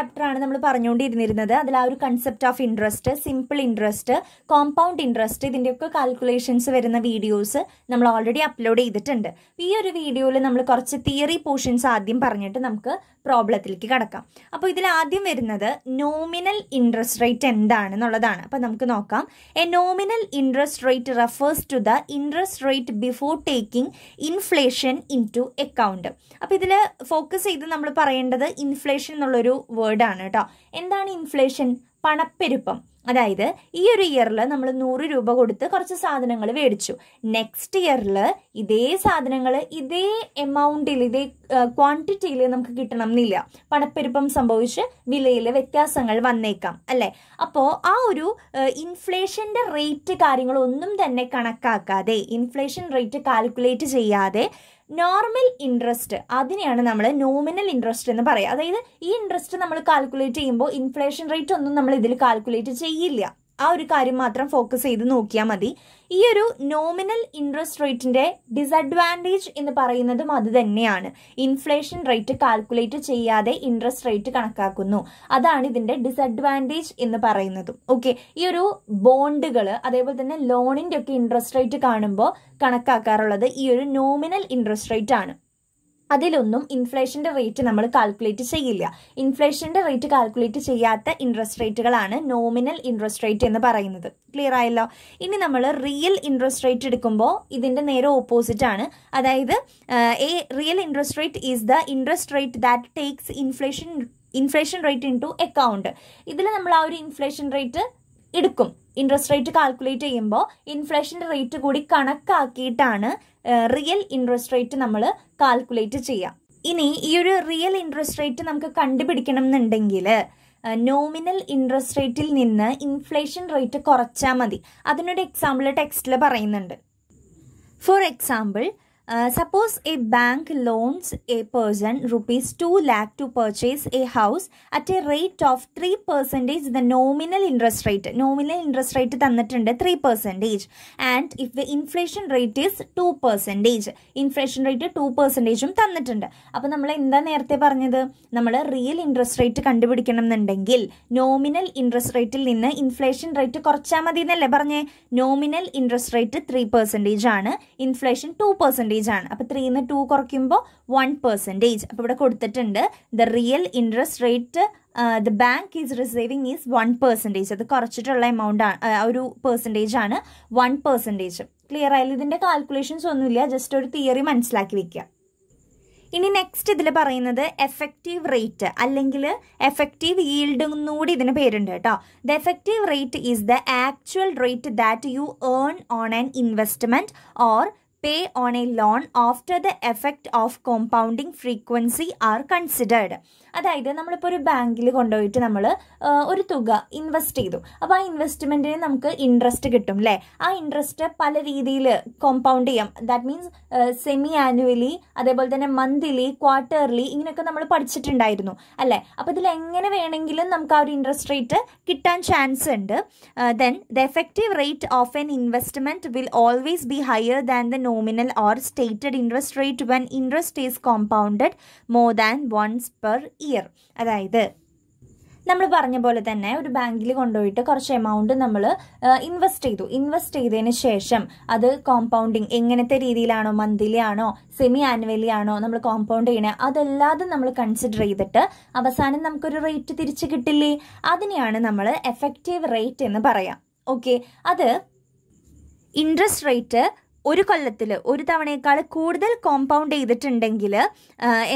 ചാപ്റ്ററാണ് നമ്മൾ പറഞ്ഞുകൊണ്ടിരുന്നിരുന്നത് അതിൽ ആ ഒരു concept of interest simple interest compound interest ഇതിൻ്റെയൊക്കെ കാൽക്കുലേഷൻസ് വരുന്ന വീഡിയോസ് നമ്മൾ ഓൾറെഡി അപ്ലോഡ് ചെയ്തിട്ടുണ്ട് ഈ ഒരു വീഡിയോയിൽ നമ്മൾ കുറച്ച് തിയറി പോർഷൻസ് ആദ്യം പറഞ്ഞിട്ട് നമുക്ക് പ്രോബ്ലത്തിലേക്ക് കടക്കാം അപ്പോൾ ഇതിൽ ആദ്യം വരുന്നത് നോമിനൽ ഇൻട്രസ്റ്റ് റേറ്റ് എന്താണെന്നുള്ളതാണ് അപ്പോൾ നമുക്ക് നോക്കാം a nominal interest rate refers to the interest rate before taking inflation into account അപ്പോൾ ഇതിൽ ഫോക്കസ് ചെയ്ത് നമ്മൾ പറയേണ്ടത് ഇൻഫ്ലേഷൻ എന്നുള്ളൊരു വേർഡാണ് കേട്ടോ എന്താണ് ഇൻഫ്ലേഷൻ പണപ്പെരുപ്പം അതായത് ഈ ഒരു ഇയറിൽ നമ്മൾ നൂറ് രൂപ കൊടുത്ത് കുറച്ച് സാധനങ്ങൾ മേടിച്ചു നെക്സ്റ്റ് ഇയറിൽ ഇതേ സാധനങ്ങൾ ഇതേ എമൗണ്ടിൽ ഇതേ ക്വാണ്ടിറ്റിയിൽ നമുക്ക് കിട്ടണം എന്നില്ല പണപ്പെരുപ്പം സംഭവിച്ച് വിലയിൽ വ്യത്യാസങ്ങൾ വന്നേക്കാം അല്ലേ അപ്പോൾ ആ ഒരു ഇൻഫ്ലേഷൻ്റെ റേറ്റ് കാര്യങ്ങളൊന്നും തന്നെ കണക്കാക്കാതെ ഇൻഫ്ലേഷൻ റേറ്റ് കാൽക്കുലേറ്റ് ചെയ്യാതെ നോർമൽ ഇൻട്രസ്റ്റ് അതിനെയാണ് നമ്മൾ നോമിനൽ ഇൻട്രസ്റ്റ് എന്ന് പറയുക അതായത് ഈ ഇൻട്രസ്റ്റ് നമ്മൾ കാൽക്കുലേറ്റ് ചെയ്യുമ്പോൾ ഇൻഫ്ലേഷൻ റേറ്റ് ഒന്നും നമ്മൾ ഇതിൽ കാൽക്കുലേറ്റ് ചെയ്യും ചെയ്യില്ല ആ ഒരു കാര്യം മാത്രം ഫോക്കസ് ചെയ്ത് നോക്കിയാൽ മതി ഈ ഒരു നോമിനൽ ഇൻട്രസ്റ്റ് റേറ്റിന്റെ ഡിസഡ്വാൻറ്റേജ് എന്ന് പറയുന്നതും അത് തന്നെയാണ് ഇൻഫ്ലേഷൻ റേറ്റ് കാൽക്കുലേറ്റ് ചെയ്യാതെ ഇൻട്രസ്റ്റ് റേറ്റ് കണക്കാക്കുന്നു അതാണ് ഇതിന്റെ ഡിസഡ്വാൻറ്റേജ് എന്ന് പറയുന്നതും ഓക്കെ ഈ ഒരു ബോണ്ടുകൾ അതേപോലെ തന്നെ ലോണിൻ്റെ ഒക്കെ ഇൻട്രസ്റ്റ് റേറ്റ് കാണുമ്പോൾ കണക്കാക്കാറുള്ളത് ഈ ഒരു നോമിനൽ ഇൻട്രസ്റ്റ് റേറ്റ് ആണ് അതിലൊന്നും ഇൻഫ്ലേഷൻ്റെ റേറ്റ് നമ്മൾ കാൽക്കുലേറ്റ് ചെയ്യില്ല ഇൻഫ്ലേഷൻ്റെ റേറ്റ് കാൽക്കുലേറ്റ് ചെയ്യാത്ത ഇൻട്രസ്റ്റ് റേറ്റുകളാണ് നോമിനൽ ഇൻട്രസ്റ്റ് റേറ്റ് എന്ന് പറയുന്നത് ക്ലിയർ ആയല്ലോ ഇനി നമ്മൾ റിയൽ ഇൻട്രസ്റ്റ് റേറ്റ് എടുക്കുമ്പോൾ ഇതിൻ്റെ നേരെ ഓപ്പോസിറ്റ് ആണ് അതായത് a real interest rate is the interest rate that takes inflation inflation rate into account ഇതിൽ നമ്മൾ ആ ഒരു ഇൻഫ്ലേഷൻ റേറ്റ് എടുക്കും ഇൻട്രസ്റ്റ് റേറ്റ് കാൽക്കുലേറ്റ് ചെയ്യുമ്പോൾ ഇൻഫ്ലേഷൻ്റെ റേറ്റ് കൂടി കണക്കാക്കിയിട്ടാണ് റിയൽ ഇൻട്രസ്റ്റ് റേറ്റ് നമ്മൾ കാൽക്കുലേറ്റ് ചെയ്യാം ഇനി ഈ ഒരു റിയൽ ഇൻട്രസ്റ്റ് റേറ്റ് നമുക്ക് കണ്ടുപിടിക്കണം എന്നുണ്ടെങ്കിൽ നോമിനൽ ഇൻട്രസ്റ്റ് റേറ്റിൽ നിന്ന് ഇൻഫ്ലേഷൻ റേറ്റ് കുറച്ചാൽ മതി അതിനൊരു എക്സാമ്പിൾ ടെക്സ്റ്റിൽ പറയുന്നുണ്ട് for example suppose a bank loans a person rupees 2 lakh to purchase a house at a rate of 3 percentage the nominal interest rate nominal interest rate തന്നിട്ടുണ്ട് 3 percentage and if the inflation rate is 2 percentage inflation rate 2 percentage ഉം തന്നിട്ടുണ്ട് അപ്പോൾ നമ്മൾ എന്താ നേരത്തെ പറഞ്ഞത് നമ്മൾ real interest rate കണ്ടുപിടിക്കണം എന്നുണ്ടെങ്കിൽ നോമിനൽ ഇൻട്രസ്റ്റ് റേറ്റിൽ നിന്ന് ഇൻഫ്ലേഷൻ റേറ്റ് കുറച്ചാൽ മതി എന്നല്ലേ പറഞ്ഞേ nominal interest rate three percentage ആണ് ഇൻഫ്ലേഷൻ ടു പെർസെൻറ്റേജ് പെർസെൻറ്റേജ് ആണ് അപ്പോൾ ത്രീ നിന്ന് ടു കുറയ്ക്കുമ്പോൾ വൺ പെർസെൻറ്റേജ് അപ്പോൾ ഇവിടെ കൊടുത്തിട്ടുണ്ട് the real interest rate the bank is receiving is one percentage അത് കുറച്ചിട്ടുള്ള എമൗണ്ട് ആണ് ഒരു പെർസെൻറ്റേജ് ആണ് വൺ പെർസെൻറ്റേജ് ക്ലിയർ ആയാലും ഇതിൻ്റെ കാൽക്കുലേഷൻസ് ഒന്നുമില്ല ജസ്റ്റ് ഒരു തിയറി മനസ്സിലാക്കി വെക്കുക ഇനി നെക്സ്റ്റ് ഇതിൽ പറയുന്നത് എഫക്റ്റീവ് റേറ്റ് അല്ലെങ്കിൽ എഫക്റ്റീവ് ഈൽഡ് എന്നൂടി ഇതിന് പേരുണ്ട് കേട്ടോ the effective rate is the actual rate that you earn on an investment or pay on a loan after the effect of compounding frequency are considered. അതായത് നമ്മളിപ്പോൾ ഒരു ബാങ്കിൽ കൊണ്ടുപോയിട്ട് നമ്മൾ ഒരു തുക ഇൻവെസ്റ്റ് ചെയ്തു അപ്പോൾ ആ ഇൻവെസ്റ്റ്മെൻറ്റിന് നമുക്ക് ഇൻട്രസ്റ്റ് കിട്ടും അല്ലേ ആ ഇൻട്രസ്റ്റ് പല രീതിയിൽ കോമ്പൗണ്ട് ചെയ്യാം ദാറ്റ് മീൻസ് സെമി ആനുവലി അതേപോലെ തന്നെ മന്ത്ലി ക്വാർട്ടർലി ഇങ്ങനെയൊക്കെ നമ്മൾ പഠിച്ചിട്ടുണ്ടായിരുന്നു അല്ലേ അപ്പോൾ ഇതിൽ എങ്ങനെ വേണമെങ്കിലും നമുക്ക് ആ ഒരു ഇൻട്രസ്റ്റ് റേറ്റ് കിട്ടാൻ ചാൻസ് ഉണ്ട് then the effective rate of an investment will always be higher than the nominal or stated interest rate when interest is compounded more than once per year അതായത് നമ്മൾ പറഞ്ഞ പോലെ തന്നെ ഒരു ബാങ്കിൽ കൊണ്ടുപോയിട്ട് കുറച്ച് എമൗണ്ട് നമ്മൾ ഇൻവെസ്റ്റ് ചെയ്തു ഇൻവെസ്റ്റ് ചെയ്തതിന് ശേഷം അത് കോമ്പൗണ്ടിങ് എങ്ങനത്തെ രീതിയിലാണോ മന്ത്ലി ആണോ സെമി ആനുവലി ആണോ നമ്മൾ കോമ്പൗണ്ട് ചെയ്യണേ അതല്ലാതെ നമ്മൾ കൺസിഡർ ചെയ്തിട്ട് അവസാനം നമുക്കൊരു റേറ്റ് തിരിച്ചു കിട്ടില്ലേ അതിനെയാണ് നമ്മൾ എഫക്റ്റീവ് റേറ്റ് എന്ന് പറയാം ഓക്കെ അത് ഇൻട്രസ്റ്റ് റേറ്റ് ഒരു കൊല്ലത്തിൽ ഒരു തവണയേക്കാൾ കൂടുതൽ കോമ്പൗണ്ട് ചെയ്തിട്ടുണ്ടെങ്കിൽ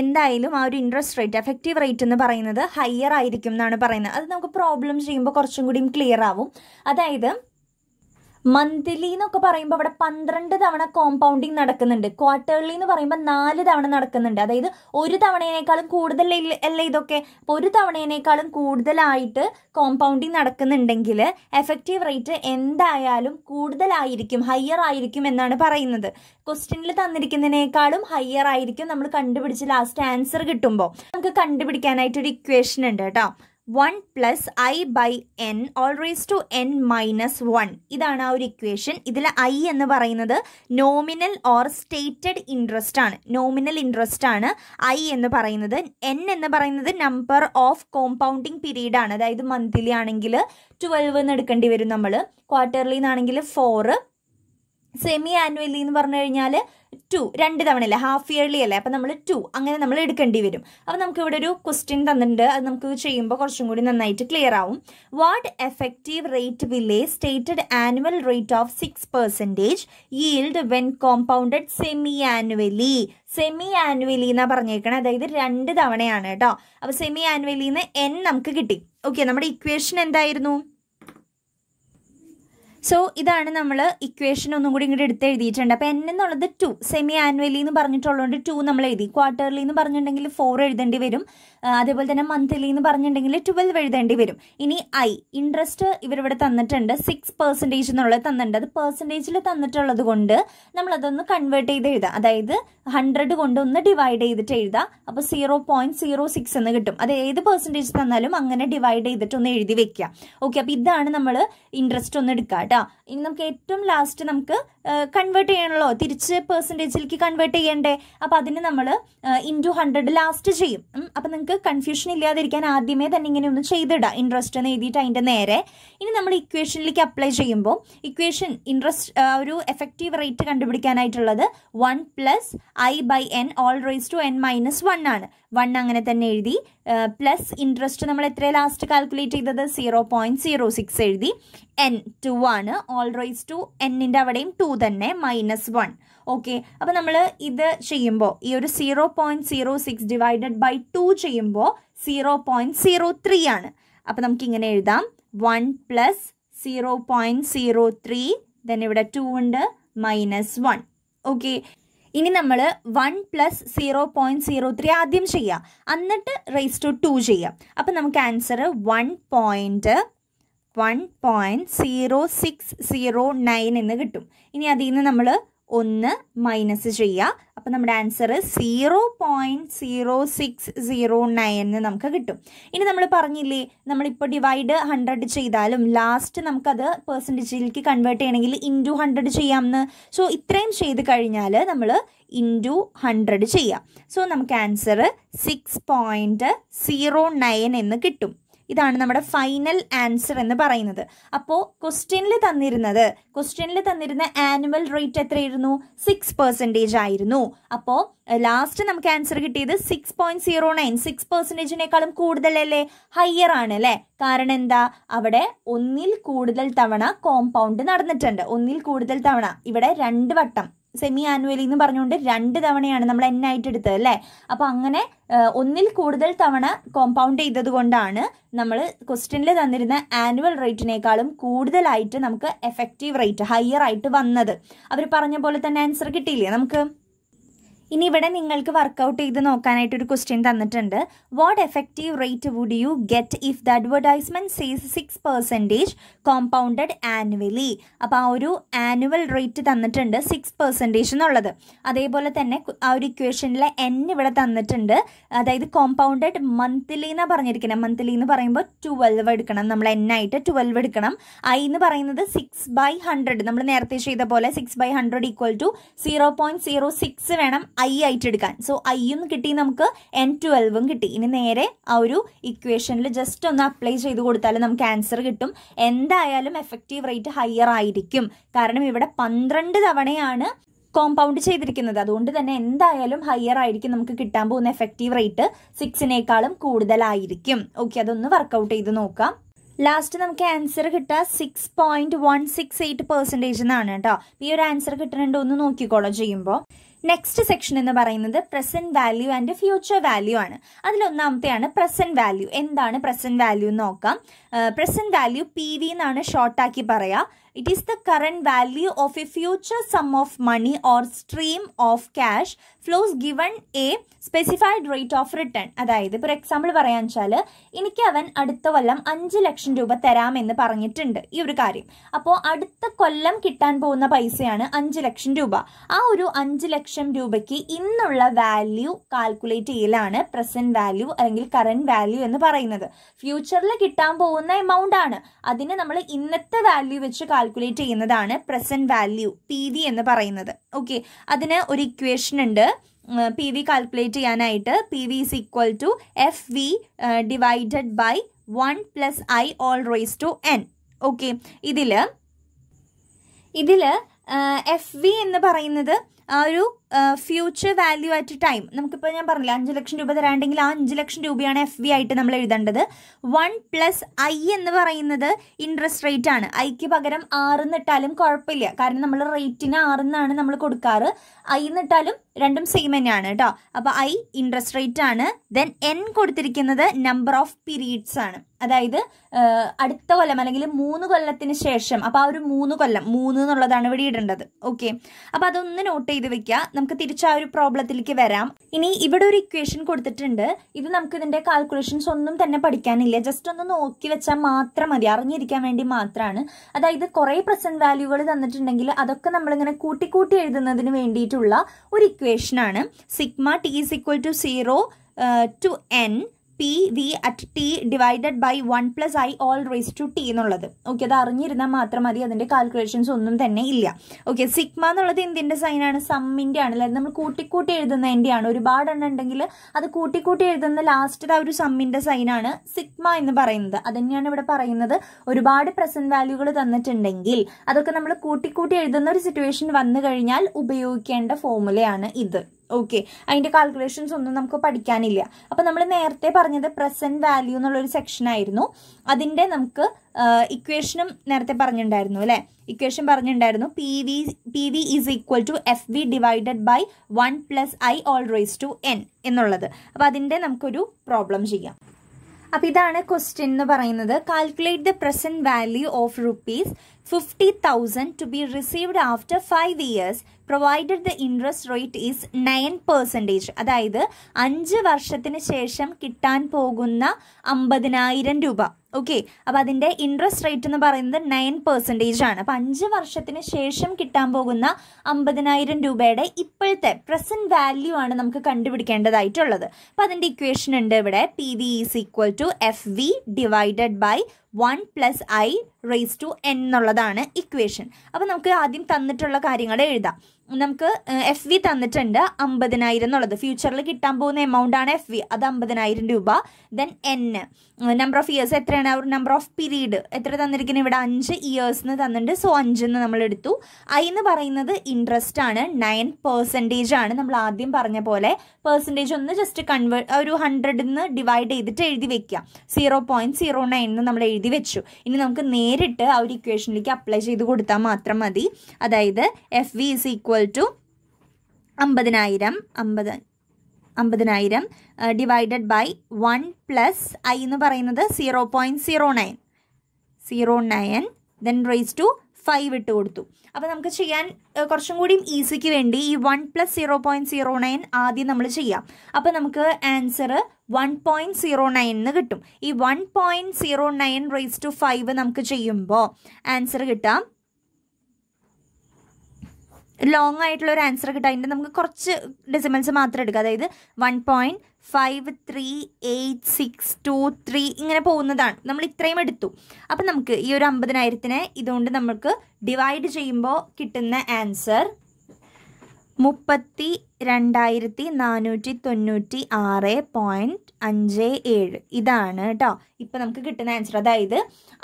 എന്തായാലും ആ ഒരു ഇൻട്രസ്റ്റ് റേറ്റ് എഫക്റ്റീവ് റേറ്റ് എന്ന് പറയുന്നത് ഹയർ ആയിരിക്കും എന്നാണ് പറയുന്നത് അത് നമുക്ക് പ്രോബ്ലംസ് ചെയ്യുമ്പോൾ കുറച്ചും കൂടിയും ക്ലിയർ ആവും അതായത് മന്ത്ലി എന്നൊക്കെ പറയുമ്പോൾ അവിടെ പന്ത്രണ്ട് തവണ കോമ്പൗണ്ടിങ് നടക്കുന്നുണ്ട് ക്വാർട്ടർലി എന്ന് പറയുമ്പോൾ നാല് തവണ നടക്കുന്നുണ്ട് അതായത് ഒരു തവണയേക്കാളും കൂടുതൽ അല്ലേ ഇതൊക്കെ അപ്പോൾ ഒരു തവണയേക്കാളും കൂടുതലായിട്ട് കോമ്പൗണ്ടിങ് നടക്കുന്നുണ്ടെങ്കിൽ എഫക്റ്റീവ് റേറ്റ് എന്തായാലും കൂടുതലായിരിക്കും ഹയർ ആയിരിക്കും എന്നാണ് പറയുന്നത് ക്വസ്റ്റ്യനിൽ തന്നിരിക്കുന്നതിനേക്കാളും ഹയർ ആയിരിക്കും നമ്മൾ കണ്ടുപിടിച്ച് ലാസ്റ്റ് ആൻസർ കിട്ടുമ്പോൾ നമുക്ക് കണ്ടുപിടിക്കാനായിട്ടൊരു ഇക്വേഷൻ ഉണ്ട് കേട്ടോ one plus i by n whole raise to n minus one ഇതാണ് ആ ഒരു ഇക്വേഷൻ ഇതിൽ ഐ എന്ന് പറയുന്നത് നോമിനൽ ഓർ സ്റ്റേറ്റഡ് ഇൻട്രസ്റ്റ് ആണ് നോമിനൽ ഇൻട്രസ്റ്റ് ആണ് ഐ എന്ന് പറയുന്നത് എൻ എന്ന് പറയുന്നത് നമ്പർ ഓഫ് കോമ്പൗണ്ടിങ് പീരീഡ് ആണ് അതായത് മന്ത്ലി ആണെങ്കിൽ ട്വൽവ് എന്ന് എടുക്കേണ്ടി വരും നമ്മൾ ക്വാർട്ടർലി എന്നാണെങ്കിൽ ഫോറ് സെമി ആനുവലി എന്ന് പറഞ്ഞു കഴിഞ്ഞാൽ ടു രണ്ട് അല്ലേ ഹാഫ് ഇയർലി അല്ലേ അപ്പം നമ്മൾ ടു അങ്ങനെ നമ്മൾ എടുക്കേണ്ടി വരും അപ്പം നമുക്ക് ഇവിടെ ഒരു ക്വസ്റ്റ്യൻ തന്നിട്ടുണ്ട് അത് നമുക്ക് ചെയ്യുമ്പോൾ കുറച്ചും കൂടി നന്നായിട്ട് ക്ലിയർ ആവും what effective rate will a stated annual rate of six percentage yield when compounded semi annually semi annually എന്നാണ് പറഞ്ഞേക്കണത് അതായത് രണ്ട് തവണയാണ് കേട്ടോ അപ്പോൾ സെമി ആനുവലിന്ന് എൻ നമുക്ക് കിട്ടി ഓക്കെ നമ്മുടെ ഇക്വേഷൻ എന്തായിരുന്നു സോ ഇതാണ് നമ്മൾ ഇക്വേഷൻ ഒന്നും കൂടി ഇങ്ങോട്ട് എടുത്ത് എഴുതിയിട്ടുണ്ട് അപ്പോൾ എൻ എന്നുള്ളത് ടു സെമി ആനുവലി എന്ന് പറഞ്ഞിട്ടുള്ളതുകൊണ്ട് ടു നമ്മൾ എഴുതി ക്വാർട്ടർലി എന്ന് പറഞ്ഞിട്ടുണ്ടെങ്കിൽ ഫോർ എഴുതേണ്ടി വരും അതേപോലെ തന്നെ മന്ത്ലി എന്ന് പറഞ്ഞിട്ടുണ്ടെങ്കിൽ ട്വൽവ് എഴുതേണ്ടി വരും ഇനി ഐ ഇൻട്രസ്റ്റ് ഇവരിവിടെ തന്നിട്ടുണ്ട് സിക്സ് പെർസെൻറ്റേജ് എന്നുള്ളത് തന്നിട്ടുണ്ട് അത് പെർസെൻറ്റേജിൽ തന്നിട്ടുള്ളത് കൊണ്ട് നമ്മളതൊന്ന് കൺവേർട്ട് ചെയ്ത് എഴുതാം അതായത് ഹൺഡ്രഡ് കൊണ്ട് ഒന്ന് ഡിവൈഡ് ചെയ്തിട്ട് എഴുതാം അപ്പോൾ സീറോ പോയിന്റ് സീറോ സിക്സ് എന്ന് കിട്ടും അത് ഏത് പെർസെൻറ്റേജ് തന്നാലും അങ്ങനെ ഡിവൈഡ് ചെയ്തിട്ട് ഒന്ന് എഴുതി വെക്കുക ഓക്കെ അപ്പോൾ ഇതാണ് നമ്മൾ ഇൻട്രസ്റ്റ് ഒന്ന് എടുക്കുക കേട്ടോ ഇനി നമുക്ക് ഏറ്റവും ലാസ്റ്റ് നമുക്ക് കൺവേർട്ട് ചെയ്യണമല്ലോ തിരിച്ച് പെർസെൻറ്റേജിലേക്ക് കൺവേർട്ട് ചെയ്യണ്ടേ അപ്പോൾ അതിന് നമ്മൾ ഇൻറ്റു ഹൺഡ്രഡ് ലാസ്റ്റ് ചെയ്യും അപ്പോൾ നിങ്ങൾക്ക് കൺഫ്യൂഷൻ ഇല്ലാതിരിക്കാൻ ആദ്യമേ തന്നെ ഇങ്ങനെ ഒന്ന് ചെയ്തിടാം ഇൻട്രസ്റ്റ് എന്ന് എഴുതിയിട്ട് അതിൻ്റെ നേരെ ഇനി നമ്മൾ ഇക്വേഷനിലേക്ക് അപ്ലൈ ചെയ്യുമ്പോൾ ഇക്വേഷൻ ഇൻട്രസ്റ്റ് ഒരു എഫക്റ്റീവ് റേറ്റ് കണ്ടുപിടിക്കാനായിട്ടുള്ളത് one plus i by n whole raise to n minus one ആണ് വൺ അങ്ങനെ തന്നെ എഴുതി പ്ലസ് ഇൻട്രസ്റ്റ് നമ്മൾ എത്ര ലാസ്റ്റ് കാൽക്കുലേറ്റ് ചെയ്തത് സീറോ പോയിന്റ് സീറോ സിക്സ് എഴുതി എൻ ടു ആണ് ഓൾ റൈസ് ടു എന്നിൻ്റെ അവിടെയും ടു തന്നെ മൈനസ് വൺ ഓക്കെ അപ്പോൾ നമ്മൾ ഇത് ചെയ്യുമ്പോൾ ഈ ഒരു zero point zero six divided by two ചെയ്യുമ്പോൾ സീറോ പോയിന്റ് സീറോ ത്രീ ആണ് നമുക്ക് ഇങ്ങനെ എഴുതാം one plus zero point zero three then ഇവിടെ ടു ഉണ്ട് മൈനസ് വൺ ഓക്കെ ഇനി നമ്മൾ one plus zero point zero three ആദ്യം ചെയ്യുക എന്നിട്ട് റേസ് ടു ടു ചെയ്യാം അപ്പം നമുക്ക് answer one point one point zero six zero nine എന്ന് കിട്ടും ഇനി അതിൽ നിന്ന് നമ്മൾ ഒന്ന് മൈനസ് ചെയ്യുക അപ്പോൾ നമ്മുടെ answer zero point zero six zero nine എന്ന് നമുക്ക് കിട്ടും ഇനി നമ്മൾ പറഞ്ഞില്ലേ നമ്മളിപ്പോൾ ഡിവൈഡ് ഹൺഡ്രഡ് ചെയ്താലും ലാസ്റ്റ് നമുക്കത് പെർസെൻറ്റേജിലേക്ക് കൺവേർട്ട് ചെയ്യണമെങ്കിൽ ഇൻറ്റു ഹൺഡ്രഡ് ചെയ്യാമെന്ന് സോ ഇത്രയും ചെയ്ത് കഴിഞ്ഞാൽ നമ്മൾ ഇൻറ്റു ഹൺഡ്രഡ് ചെയ്യാം സോ നമുക്ക് answer six point zero nine എന്ന് കിട്ടും ഇതാണ് നമ്മുടെ ഫൈനൽ ആൻസർ എന്ന് പറയുന്നത് അപ്പോൾ ക്വസ്റ്റ്യനിൽ തന്നിരുന്നത് ക്വസ്റ്റ്യനിൽ തന്നിരുന്ന ആനുവൽ റേറ്റ് എത്രയായിരുന്നു സിക്സ് പെർസെൻറ്റേജ് ആയിരുന്നു അപ്പോൾ ലാസ്റ്റ് നമുക്ക് ആൻസർ കിട്ടിയത് six point zero nine six പെർസെൻറ്റേജിനേക്കാളും കൂടുതലല്ലേ ഹയർ ആണ് അല്ലേ കാരണം എന്താ അവിടെ ഒന്നിൽ കൂടുതൽ തവണ കോമ്പൗണ്ട് നടന്നിട്ടുണ്ട് ഒന്നിൽ കൂടുതൽ തവണ ഇവിടെ രണ്ട് വട്ടം സെമി ആനുവലി എന്ന് പറഞ്ഞുകൊണ്ട് രണ്ട് തവണയാണ് നമ്മൾ എൻ ആയിട്ട് എടുത്തത് അല്ലേ അപ്പോൾ അങ്ങനെ ഒന്നിൽ കൂടുതൽ തവണ കോമ്പൗണ്ട് ചെയ്തത് കൊണ്ടാണ് നമ്മൾ ക്വസ്റ്റ്യനിൽ തന്നിരുന്ന ആനുവൽ റേറ്റിനേക്കാളും കൂടുതലായിട്ട് നമുക്ക് എഫക്റ്റീവ് റേറ്റ് ഹയർ ആയിട്ട് വന്നത് അവർ പറഞ്ഞ പോലെ തന്നെ ആൻസർ കിട്ടിയില്ലേ നമുക്ക് ഇനി ഇവിടെ നിങ്ങൾക്ക് വർക്ക്ഔട്ട് ചെയ്ത് നോക്കാനായിട്ട് ഒരു ക്വസ്റ്റ്യൻ തന്നിട്ടുണ്ട് what effective rate would you get if the advertisement says six percentage compounded annually അപ്പോൾ ആ ഒരു ആനുവൽ റേറ്റ് തന്നിട്ടുണ്ട് സിക്സ് പെർസെൻറ്റേജ് എന്നുള്ളത് അതേപോലെ തന്നെ ആ ഒരു ഇക്വേഷനിലെ എൻ ഇവിടെ തന്നിട്ടുണ്ട് അതായത് കോമ്പൗണ്ടഡ് മന്ത്ലി എന്നാണ് പറഞ്ഞിരിക്കുന്നത് മന്ത്ലി എന്ന് പറയുമ്പോൾ ട്വൽവ് എടുക്കണം നമ്മൾ എൻ ആയിട്ട് ട്വൽവ് എടുക്കണം ഐ എന്ന് പറയുന്നത് സിക്സ് ബൈ ഹൺഡ്രഡ് നമ്മൾ നേരത്തെ ചെയ്ത പോലെ six by hundred equal to zero point zero six വേണം ഐ ആയിട്ട് എടുക്കാൻ സോ യും കിട്ടി നമുക്ക് എൻ ട്വൽവും കിട്ടി ഇനി നേരെ ആ ഒരു ഇക്വേഷനിൽ ജസ്റ്റ് ഒന്ന് അപ്ലൈ ചെയ്ത് കൊടുത്താൽ നമുക്ക് ആൻസർ കിട്ടും എന്തായാലും എഫക്റ്റീവ് റേറ്റ് ഹയർ ആയിരിക്കും കാരണം ഇവിടെ പന്ത്രണ്ട് തവണയാണ് കോമ്പൗണ്ട് ചെയ്തിരിക്കുന്നത് അതുകൊണ്ട് തന്നെ എന്തായാലും ഹയർ ആയിരിക്കും നമുക്ക് കിട്ടാൻ പോകുന്ന എഫക്റ്റീവ് റേറ്റ് സിക്സിനേക്കാളും കൂടുതലായിരിക്കും ഓക്കെ അതൊന്ന് വർക്കൗട്ട് ചെയ്ത് നോക്കാം ലാസ്റ്റ് നമുക്ക് ആൻസർ കിട്ടുക six point one six eight percentage എന്നാണ് കേട്ടോ ഈ ഒരു ആൻസർ കിട്ടണുണ്ടോ ഒന്ന് നോക്കിക്കോളാം ചെയ്യുമ്പോൾ നെക്സ്റ്റ് സെക്ഷൻ എന്ന് പറയുന്നത് present value and future value ആണ് അതിലൊന്നാമത്തെയാണ് പ്രസന്റ് വാല്യൂ എന്താണ് പ്രസന്റ് വാല്യൂ എന്ന് നോക്കാം പ്രസന്റ് വാല്യൂ പി വി എന്നാണ് ഷോർട്ടാക്കി പറയാം it is the current value of a future sum of money or stream of cash flows given a specified rate of return അതായത് ഇപ്പോൾ എക്സാമ്പിൾ പറയാന്ന് വെച്ചാൽ എനിക്ക് അവൻ അടുത്ത കൊല്ലം അഞ്ച് ലക്ഷം രൂപ തരാമെന്ന് പറഞ്ഞിട്ടുണ്ട് ഈ ഒരു കാര്യം അപ്പോൾ അടുത്ത കൊല്ലം കിട്ടാൻ പോകുന്ന പൈസയാണ് അഞ്ച് ലക്ഷം രൂപ ആ ഒരു അഞ്ച് ലക്ഷം ലക്ഷം രൂപയ്ക്ക് ഇന്നുള്ള വാല്യൂ കാൽക്കുലേറ്റ് ചെയ്യലാണ് പ്രസന്റ് വാല്യൂ അല്ലെങ്കിൽ കറന്റ് വാല്യൂ എന്ന് പറയുന്നത് ഫ്യൂച്ചറിൽ കിട്ടാൻ പോകുന്ന എമൗണ്ട് ആണ് അതിന് നമ്മൾ ഇന്നത്തെ വാല്യൂ വെച്ച് കാൽക്കുലേറ്റ് ചെയ്യുന്നതാണ് പ്രസന്റ് വാല്യൂ പി വി എന്ന് പറയുന്നത് ഓക്കെ അതിന് ഒരു ഇക്വേഷൻ ഉണ്ട് പി വി കാൽക്കുലേറ്റ് ചെയ്യാനായിട്ട് P V is equal to F V divided by one plus i whole raise to n okay ഇതില് ഇതില് എഫ് വി എന്ന് പറയുന്നത് ആ ഒരു ഫ്യൂച്ചർ വാല്യൂ അറ്റ് ടൈം നമുക്കിപ്പോൾ ഞാൻ പറഞ്ഞില്ല അഞ്ച് ലക്ഷം രൂപ തരാണ്ടെങ്കിൽ ആ അഞ്ച് ലക്ഷം രൂപയാണ് എഫ് വി ആയിട്ട് നമ്മൾ എഴുതേണ്ടത് വൺ പ്ലസ് ഐ എന്ന് പറയുന്നത് ഇൻട്രസ്റ്റ് റേറ്റ് ആണ് ഐക്ക് പകരം ആറ് ഇട്ടാലും കുഴപ്പമില്ല കാരണം നമ്മൾ റേറ്റിന് ആറെന്നാണ് നമ്മൾ കൊടുക്കാറ് ഐ എന്നിട്ടാലും രണ്ടും സെയിം തന്നെയാണ് കേട്ടോ അപ്പോൾ ഐ ഇൻട്രസ്റ്റ് റേറ്റ് ആണ് ദെൻ എൻ കൊടുത്തിരിക്കുന്നത് നമ്പർ ഓഫ് പീരീഡ്സ് ആണ് അതായത് അടുത്ത കൊല്ലം അല്ലെങ്കിൽ മൂന്ന് കൊല്ലത്തിന് ശേഷം അപ്പോൾ ആ ഒരു മൂന്ന് കൊല്ലം മൂന്ന് എന്നുള്ളതാണ് ഇവിടെ ഇടേണ്ടത് ഓക്കെ അപ്പോൾ അതൊന്ന് നോട്ട് ചെയ്ത് വെക്കുക നമുക്ക് തിരിച്ച് ആ ഒരു പ്രോബ്ലത്തിലേക്ക് വരാം ഇനി ഇവിടെ ഒരു ഇക്വേഷൻ കൊടുത്തിട്ടുണ്ട് ഇത് നമുക്ക് ഇതിന്റെ കാൽക്കുലേഷൻസ് ഒന്നും തന്നെ പഠിക്കാനില്ല ജസ്റ്റ് ഒന്ന് നോക്കി വെച്ചാൽ മാത്രം മതി അറിഞ്ഞിരിക്കാൻ വേണ്ടി മാത്രമാണ് അതായത് കുറേ പ്രസന്റ് വാല്യൂകൾ തന്നിട്ടുണ്ടെങ്കിൽ അതൊക്കെ നമ്മളിങ്ങനെ കൂട്ടിക്കൂട്ടി എഴുതുന്നതിന് വേണ്ടിയിട്ടുള്ള ഒരു ഇക്വേഷനാണ് sigma T is equal to zero to n P V at T divided by one plus i whole raise to T എന്നുള്ളത് ഓക്കെ അത് അറിഞ്ഞിരുന്നാൽ മാത്രം മതി അതിൻ്റെ കാൽക്കുലേഷൻസ് ഒന്നും തന്നെ ഇല്ല ഓക്കെ സിഗ്മ എന്നുള്ളത് എന്തിൻ്റെ സൈനാണ് സമ്മിൻ്റെ ആണ് അല്ലെങ്കിൽ നമ്മൾ കൂട്ടിക്കൂട്ടി എഴുതുന്നതിൻ്റെയാണ് ഒരുപാട് ഉണ്ടെങ്കിൽ അത് കൂട്ടിക്കൂട്ടി എഴുതുന്ന ലാസ്റ്റ് ആ ഒരു സമ്മിൻ്റെ സൈനാണ് സിഗ്മ എന്ന് പറയുന്നത് അത് തന്നെയാണ് ഇവിടെ പറയുന്നത് ഒരുപാട് പ്രസന്റ് വാല്യൂകൾ തന്നിട്ടുണ്ടെങ്കിൽ അതൊക്കെ നമ്മൾ കൂട്ടിക്കൂട്ടി എഴുതുന്ന ഒരു സിറ്റുവേഷൻ വന്നു കഴിഞ്ഞാൽ ഉപയോഗിക്കേണ്ട ഫോമുലയാണ് ഇത് ഓക്കെ അതിൻ്റെ കാൽക്കുലേഷൻസ് ഒന്നും നമുക്ക് പഠിക്കാനില്ല അപ്പോൾ നമ്മൾ നേരത്തെ പറഞ്ഞത് പ്രസൻറ്റ് വാല്യൂ എന്നുള്ളൊരു സെക്ഷനായിരുന്നു അതിൻ്റെ നമുക്ക് ഇക്വേഷനും നേരത്തെ പറഞ്ഞിട്ടുണ്ടായിരുന്നു അല്ലേ ഇക്വേഷൻ പറഞ്ഞിട്ടുണ്ടായിരുന്നു P V P is equal to F V divided by one plus i whole raise to n എന്നുള്ളത് അപ്പോൾ അതിൻ്റെ നമുക്കൊരു പ്രോബ്ലം ചെയ്യാം അപ്പോൾ ഇതാണ് ക്വസ്റ്റ്യൻ എന്ന് പറയുന്നത് calculate the present value of rupees 50,000 to be received after 5 years provided the interest rate is nine percentage അതായത് അഞ്ച് വർഷത്തിന് ശേഷം കിട്ടാൻ പോകുന്ന അമ്പതിനായിരം രൂപ ഓക്കെ അപ്പോൾ അതിൻ്റെ ഇൻട്രസ്റ്റ് റേറ്റ് എന്ന് പറയുന്നത് നയൻ പെർസെൻറ്റേജ് ആണ് അപ്പോൾ അഞ്ച് വർഷത്തിന് ശേഷം കിട്ടാൻ പോകുന്ന അമ്പതിനായിരം രൂപയുടെ ഇപ്പോഴത്തെ പ്രസൻറ്റ് വാല്യൂ ആണ് നമുക്ക് കണ്ടുപിടിക്കേണ്ടതായിട്ടുള്ളത് അപ്പോൾ അതിൻ്റെ ഇക്വേഷൻ ഉണ്ട് ഇവിടെ P V is equal to F V divided by one plus i raise to n എന്നുള്ളതാണ് ഇക്വേഷൻ അപ്പോൾ നമുക്ക് ആദ്യം തന്നിട്ടുള്ള കാര്യങ്ങൾ എഴുതാം നമുക്ക് എഫ് വി തന്നിട്ടുണ്ട് അമ്പതിനായിരം എന്നുള്ളത് ഫ്യൂച്ചറിൽ കിട്ടാൻ പോകുന്ന എമൗണ്ട് ആണ് എഫ് വി അത് അമ്പതിനായിരം രൂപ then n number of years എത്രയാണ് ഒരു നമ്പർ ഓഫ് പീരീഡ് എത്ര തന്നിരിക്കുന്നത് ഇവിടെ അഞ്ച് ഇയേഴ്സ് എന്ന് തന്നിട്ടുണ്ട് സോ അഞ്ചെന്ന് നമ്മൾ എടുത്തു ഐ എന്ന് പറയുന്നത് ഇൻട്രസ്റ്റ് ആണ് നയൻ പെർസെൻറ്റേജ് ആണ് നമ്മൾ ആദ്യം പറഞ്ഞ പോലെ പെർസെൻറ്റേജ് ഒന്ന് ജസ്റ്റ് കൺവേർട്ട് ഒരു ഹൺഡ്രഡിൽ നിന്ന് ഡിവൈഡ് ചെയ്തിട്ട് എഴുതി വെക്കാം സീറോ പോയിൻറ്റ് സീറോ നയൻ എന്ന് നമ്മൾ എഴുതി വെച്ചു ഇനി നമുക്ക് നേരിട്ട് ആ ഒരു ഇക്വേഷനിലേക്ക് അപ്ലൈ ചെയ്ത് കൊടുത്താൽ മാത്രം മതി അതായത് F V is equal equal to അമ്പതിനായിരം അമ്പത് അമ്പതിനായിരം divided by one plus i എന്ന് പറയുന്നത് zero point zero nine zero nine then raise to five ഇട്ട് കൊടുത്തു അപ്പോൾ നമുക്ക് ചെയ്യാൻ uh, കുറച്ചും കൂടി ഈസിക്ക് വേണ്ടി ഈ one plus zero point zero nine ആദ്യം നമ്മൾ ചെയ്യാം അപ്പോൾ നമുക്ക് answer one point zero nine എന്ന് കിട്ടും ഈ one point zero nine raise to five നമുക്ക് ചെയ്യുമ്പോൾ ആൻസർ കിട്ടാം ലോങ് ആയിട്ടുള്ള ഒരു ആൻസർ കിട്ടുക അതിൻ്റെ നമുക്ക് കുറച്ച് ഡെസിമൽസ് മാത്രം എടുക്കുക അതായത് one point five three eight six two three ഇങ്ങനെ പോകുന്നതാണ് നമ്മൾ ഇത്രയും എടുത്തു അപ്പം നമുക്ക് ഈ ഒരു അമ്പതിനായിരത്തിനെ ഇതുകൊണ്ട് നമുക്ക് ഡിവൈഡ് ചെയ്യുമ്പോൾ കിട്ടുന്ന ആൻസർ മുപ്പത്തി രണ്ടായിരത്തി നാനൂറ്റി തൊണ്ണൂറ്റി ആറ് പോയിൻറ്റ് അഞ്ച് ഏഴ് ഇതാണ് കേട്ടോ ഇപ്പം നമുക്ക് കിട്ടുന്ന ആൻസർ അതായത്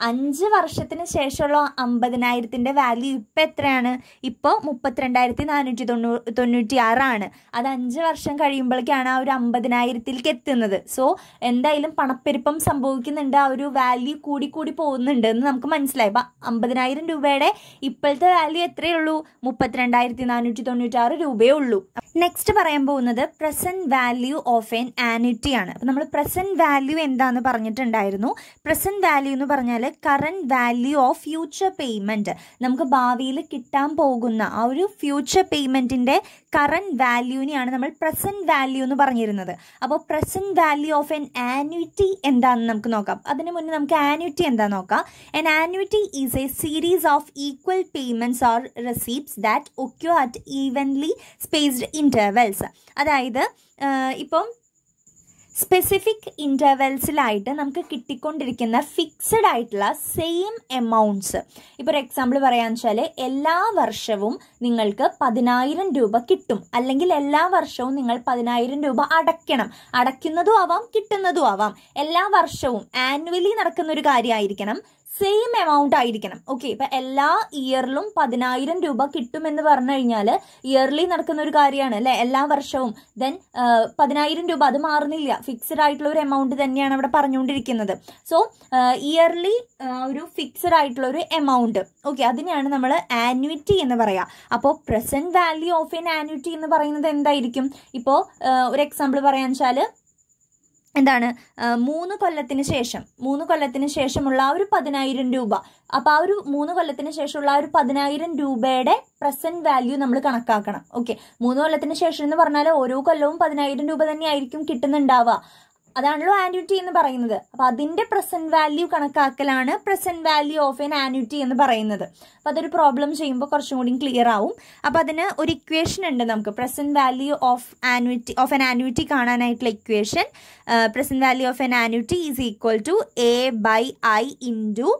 അഞ്ച് വർഷത്തിന് ശേഷമുള്ള അമ്പതിനായിരത്തിൻ്റെ വാല്യൂ ഇപ്പം എത്രയാണ് ഇപ്പോൾ മുപ്പത്തിരണ്ടായിരത്തി നാനൂറ്റി തൊണ്ണൂ തൊണ്ണൂറ്റി ആറാണ് അത് അഞ്ച് വർഷം കഴിയുമ്പോഴേക്കാണ് ആ ഒരു അമ്പതിനായിരത്തിലേക്ക് എത്തുന്നത് സോ എന്തായാലും പണപ്പെരുപ്പം സംഭവിക്കുന്നുണ്ട് ആ ഒരു വാല്യൂ കൂടി കൂടി പോകുന്നുണ്ട് എന്ന് നമുക്ക് മനസ്സിലായി അപ്പം അമ്പതിനായിരം രൂപയുടെ ഇപ്പോഴത്തെ വാല്യൂ എത്രയേ ഉള്ളൂ മുപ്പത്തിരണ്ടായിരത്തി നാനൂറ്റി തൊണ്ണൂറ്റി ആറ് രൂപയേ ഉള്ളൂ നെക്സ്റ്റ് പറയാൻ പോകുന്നത് present value of an annuity ആണ് അപ്പോൾ നമ്മൾ പ്രസൻറ്റ് വാല്യൂ എന്താന്ന് പറഞ്ഞിട്ടുണ്ടായിരുന്നു പ്രസൻറ്റ് വാല്യൂ എന്ന് പറഞ്ഞാൽ current value of future payment നമുക്ക് ഭാവിയിൽ കിട്ടാൻ പോകുന്ന ആ ഒരു ഫ്യൂച്ചർ പേയ്മെൻറ്റിൻ്റെ കറൻറ്റ് വാല്യൂവിനെയാണ് നമ്മൾ പ്രസൻറ്റ് വാല്യൂ എന്ന് പറഞ്ഞിരുന്നത് അപ്പോൾ present value of an annuity എന്താണെന്ന് നമുക്ക് നോക്കാം അതിന് മുന്നേ നമുക്ക് ആന്വിറ്റി എന്താ നോക്കാം an annuity is a series of equal payments or receipts that occur at evenly spaced intervals അതായത് ഇപ്പം സ്പെസിഫിക് ഇൻ്റർവെൽസിലായിട്ട് നമുക്ക് കിട്ടിക്കൊണ്ടിരിക്കുന്ന ഫിക്സഡ് ആയിട്ടുള്ള സെയിം എമൗണ്ട്സ് ഇപ്പോൾ ഒരു എക്സാമ്പിൾ പറയാന്ന് വെച്ചാൽ എല്ലാ വർഷവും നിങ്ങൾക്ക് പതിനായിരം രൂപ കിട്ടും അല്ലെങ്കിൽ എല്ലാ വർഷവും നിങ്ങൾ പതിനായിരം രൂപ അടയ്ക്കണം അടയ്ക്കുന്നതും ആവാം കിട്ടുന്നതും ആവാം എല്ലാ വർഷവും ആനുവലി നടക്കുന്ന ഒരു കാര്യമായിരിക്കണം സെയിം എമൗണ്ട് ആയിരിക്കണം ഓക്കെ ഇപ്പൊ എല്ലാ ഇയറിലും പതിനായിരം രൂപ കിട്ടുമെന്ന് പറഞ്ഞു കഴിഞ്ഞാൽ ഇയർലി നടക്കുന്ന ഒരു കാര്യമാണ് അല്ലെ എല്ലാ വർഷവും ദെൻ പതിനായിരം രൂപ അത് മാറുന്നില്ല ഫിക്സഡ് ആയിട്ടുള്ള ഒരു എമൗണ്ട് തന്നെയാണ് അവിടെ പറഞ്ഞുകൊണ്ടിരിക്കുന്നത് സോ ഇയർലി ഒരു ഫിക്സഡ് ആയിട്ടുള്ള ഒരു എമൗണ്ട് ഓക്കെ അതിനെയാണ് നമ്മൾ ആന്വിറ്റി എന്ന് പറയാ അപ്പോൾ present value of an annuity എന്ന് പറയുന്നത് എന്തായിരിക്കും ഇപ്പോൾ ഒരു എക്സാമ്പിൾ പറയാന്ന് വെച്ചാൽ എന്താണ് മൂന്ന് കൊല്ലത്തിന് ശേഷം മൂന്ന് കൊല്ലത്തിന് ശേഷമുള്ള ആ ഒരു പതിനായിരം രൂപ അപ്പോൾ ആ ഒരു മൂന്ന് കൊല്ലത്തിന് ശേഷമുള്ള ആ ഒരു പതിനായിരം രൂപയുടെ പ്രസന്റ് വാല്യൂ നമ്മൾ കണക്കാക്കണം ഓക്കെ മൂന്ന് കൊല്ലത്തിന് ശേഷം എന്ന് പറഞ്ഞാൽ ഓരോ കൊല്ലവും പതിനായിരം രൂപ തന്നെയായിരിക്കും കിട്ടുന്നുണ്ടാവുക അതാണല്ലോ ആന്യൂറ്റി എന്ന് പറയുന്നത് അപ്പൊ അതിന്റെ പ്രസന്റ് വാല്യൂ കണക്കാക്കലാണ് present value of an annuity എന്ന് പറയുന്നത് അപ്പൊ അതൊരു പ്രോബ്ലം ചെയ്യുമ്പോൾ കുറച്ചും കൂടി ക്ലിയർ ആവും അപ്പൊ അതിന് ഒരു ഇക്വേഷൻ ഉണ്ട് നമുക്ക് present value of annuity of an annuity കാണാനായിട്ടുള്ള equation present value of an annuity is equal to A by i into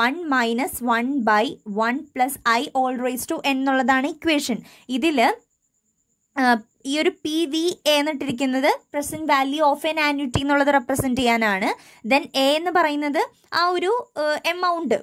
one minus one by one plus i whole raise to എന്നുള്ളതാണ് equation ഇതില് ഈ ഒരു P V A എന്നിട്ടിരിക്കുന്നത് present value of an annuity എന്നുള്ളത് represent ചെയ്യാനാണ് then A എന്ന് പറയുന്നത് ആ ഒരു എമൗണ്ട്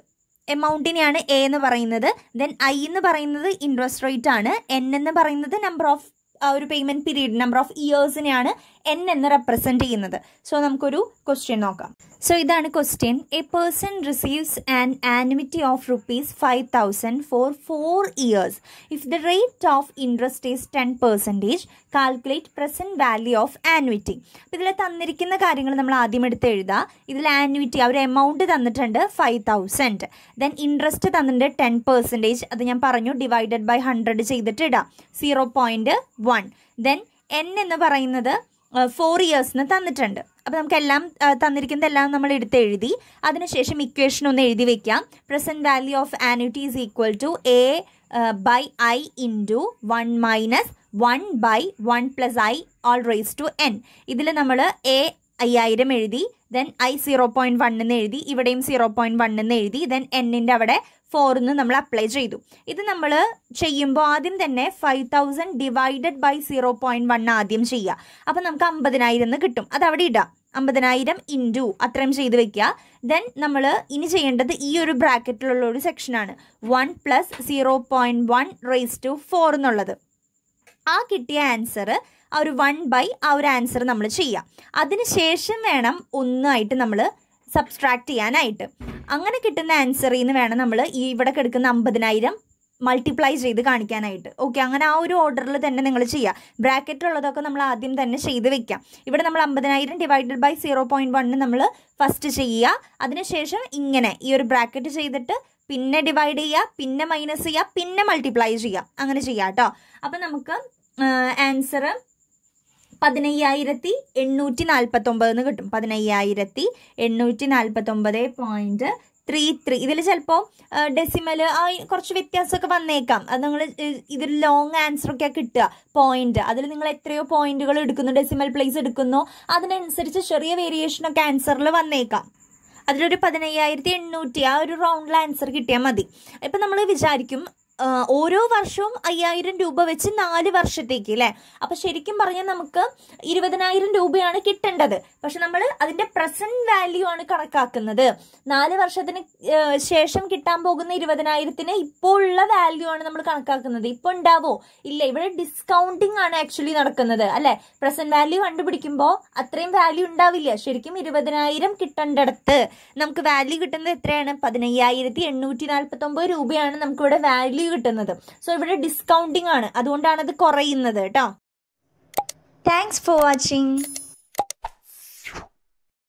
എമൗണ്ടിനെയാണ് എ എന്ന് പറയുന്നത് ദെൻ ഐ എന്ന് പറയുന്നത് ഇൻട്രസ്റ്റ് റേറ്റ് ആണ് എൻ എന്ന് പറയുന്നത് നമ്പർ ഓഫ് ആ ഒരു പേയ്മെന്റ് പീരീഡ് നമ്പർ ഓഫ് ഇയേഴ്സിനെയാണ് എൻ എന്ന് റെപ്രസെൻറ്റ് ചെയ്യുന്നത് സോ നമുക്കൊരു ക്വസ്റ്റ്യൻ നോക്കാം സോ ഇതാണ് question a person receives an annuity of rupees five thousand for four years if the rate of interest is ten percentage calculate present value of annuity അപ്പോൾ ഇതിൽ തന്നിരിക്കുന്ന കാര്യങ്ങൾ നമ്മൾ ആദ്യം എടുത്ത് എഴുതുക ഇതിൽ ആനുവിറ്റി അവർ എമൗണ്ട് തന്നിട്ടുണ്ട് ഫൈവ് തൗസൻഡ് ദെൻ ഇൻട്രസ്റ്റ് തന്നിട്ടുണ്ട് ടെൻ പെർസെൻറ്റേജ് അത് ഞാൻ പറഞ്ഞു ഡിവൈഡഡ് ബൈ ഹൺഡ്രഡ് ചെയ്തിട്ട് ഇടാം zero point one then n എന്ന് പറയുന്നത് ഫോർ ഇയേഴ്സിന് തന്നിട്ടുണ്ട് അപ്പോൾ നമുക്കെല്ലാം തന്നിരിക്കുന്നതെല്ലാം നമ്മൾ എടുത്ത് എഴുതി അതിനുശേഷം ഇക്വേഷൻ ഒന്ന് എഴുതി വെക്കാം present value of annuity is equal to A by i into one minus one by one plus i whole raise to n ഇതിൽ നമ്മൾ എ അയ്യായിരം എഴുതി then i zero point point എന്ന് എഴുതി ഇവിടെയും സീറോ പോയിന്റ് വൺ എന്ന് എഴുതി then എന്നിൻ്റെ അവിടെ ഫോറിന്ന് നമ്മൾ അപ്ലൈ ചെയ്തു ഇത് നമ്മൾ ചെയ്യുമ്പോൾ ആദ്യം തന്നെ five thousand divided by zero point one ആദ്യം ചെയ്യുക അപ്പം നമുക്ക് അമ്പതിനായിരം എന്ന് കിട്ടും അത് അവിടെ ഇടാം അമ്പതിനായിരം ഇൻറ്റു അത്രയും ചെയ്ത് വെക്കുക ദെൻ നമ്മൾ ഇനി ചെയ്യേണ്ടത് ഈ ഒരു ബ്രാക്കറ്റിലുള്ള ഒരു സെക്ഷനാണ് one plus zero point one raise to four എന്നുള്ളത് ആ കിട്ടിയ ആൻസർ ആ ഒരു വൺ ബൈ ആ ഒരു ആൻസർ നമ്മൾ ചെയ്യാം അതിനുശേഷം വേണം ഒന്നായിട്ട് നമ്മൾ സബ്സ്ട്രാക്ട് ചെയ്യാനായിട്ട് അങ്ങനെ കിട്ടുന്ന ആൻസറിൽ നിന്ന് വേണം നമ്മൾ ഈ ഇവിടെ കിടക്കുന്ന അമ്പതിനായിരം മൾട്ടിപ്ലൈ ചെയ്ത് കാണിക്കാനായിട്ട് ഓക്കെ അങ്ങനെ ആ ഒരു ഓർഡറിൽ തന്നെ നിങ്ങൾ ചെയ്യുക ബ്രാക്കറ്റ് ഉള്ളതൊക്കെ നമ്മൾ ആദ്യം തന്നെ ചെയ്ത് വെക്കാം ഇവിടെ നമ്മൾ അമ്പതിനായിരം ഡിവൈഡഡ് ബൈ സീറോ പോയിൻറ്റ് നമ്മൾ ഫസ്റ്റ് ചെയ്യുക അതിനുശേഷം ഇങ്ങനെ ഈ ഒരു ബ്രാക്കറ്റ് ചെയ്തിട്ട് പിന്നെ ഡിവൈഡ് ചെയ്യുക പിന്നെ മൈനസ് ചെയ്യുക പിന്നെ മൾട്ടിപ്ലൈ ചെയ്യുക അങ്ങനെ ചെയ്യാം കേട്ടോ അപ്പം നമുക്ക് ആൻസർ പതിനയ്യായിരത്തി എണ്ണൂറ്റി നാൽപ്പത്തൊമ്പത് എന്ന് കിട്ടും പതിനയ്യായിരത്തി എണ്ണൂറ്റി നാൽപ്പത്തൊമ്പത് പോയിന്റ് ത്രീ ത്രീ ഇതിൽ ചിലപ്പോൾ ഡെസിമല് ആ കുറച്ച് വ്യത്യാസമൊക്കെ വന്നേക്കാം അത് നിങ്ങൾ ഇതിൽ ലോങ് ആൻസർ ഒക്കെ കിട്ടുക പോയിന്റ് അതിൽ നിങ്ങൾ എത്രയോ പോയിന്റുകൾ എടുക്കുന്നു ഡെസിമൽ പ്ലേസ് എടുക്കുന്നു അതിനനുസരിച്ച് ചെറിയ വേരിയേഷനൊക്കെ ആൻസറിൽ വന്നേക്കാം അതിലൊരു പതിനയ്യായിരത്തി എണ്ണൂറ്റി ആ ഒരു റൗണ്ടിൽ ആൻസർ കിട്ടിയാൽ മതി ഇപ്പം നമ്മൾ വിചാരിക്കും ഓരോ വർഷവും അയ്യായിരം രൂപ വെച്ച് നാല് വർഷത്തേക്ക് അല്ലേ അപ്പം ശരിക്കും പറഞ്ഞാൽ നമുക്ക് ഇരുപതിനായിരം രൂപയാണ് കിട്ടേണ്ടത് പക്ഷെ നമ്മൾ അതിൻ്റെ പ്രസന്റ് വാല്യൂ ആണ് കണക്കാക്കുന്നത് നാല് വർഷത്തിന് ശേഷം കിട്ടാൻ പോകുന്ന ഇരുപതിനായിരത്തിന് ഇപ്പോൾ ഉള്ള വാല്യൂ ആണ് നമ്മൾ കണക്കാക്കുന്നത് ഇപ്പോൾ ഉണ്ടാവോ ഇല്ല ഇവിടെ ഡിസ്കൗണ്ടിങ് ആണ് ആക്ച്വലി നടക്കുന്നത് അല്ലെ പ്രസന്റ് വാല്യൂ കണ്ടുപിടിക്കുമ്പോൾ അത്രയും വാല്യൂ ഉണ്ടാവില്ല ശരിക്കും ഇരുപതിനായിരം കിട്ടേണ്ടടുത്ത് നമുക്ക് വാല്യൂ കിട്ടുന്നത് എത്രയാണ് പതിനയ്യായിരത്തി എണ്ണൂറ്റി നാൽപ്പത്തൊമ്പത് രൂപയാണ് നമുക്കിവിടെ വാല്യൂ വാല്യൂ കിട്ടുന്നത് സോ ഇവിടെ ഡിസ്കൗണ്ടിങ് ആണ് അതുകൊണ്ടാണ് അത് കുറയുന്നത് കേട്ടോ താങ്ക്സ് ഫോർ വാച്ചിങ്